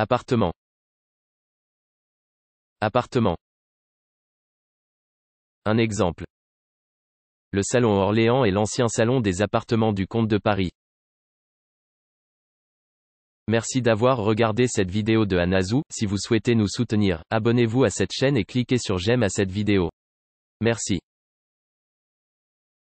Appartement. Appartement. Un exemple. Le salon Orléans est l'ancien salon des appartements du comte de Paris. Merci d'avoir regardé cette vidéo de Anazou, si vous souhaitez nous soutenir, abonnez-vous à cette chaîne et cliquez sur j'aime à cette vidéo. Merci.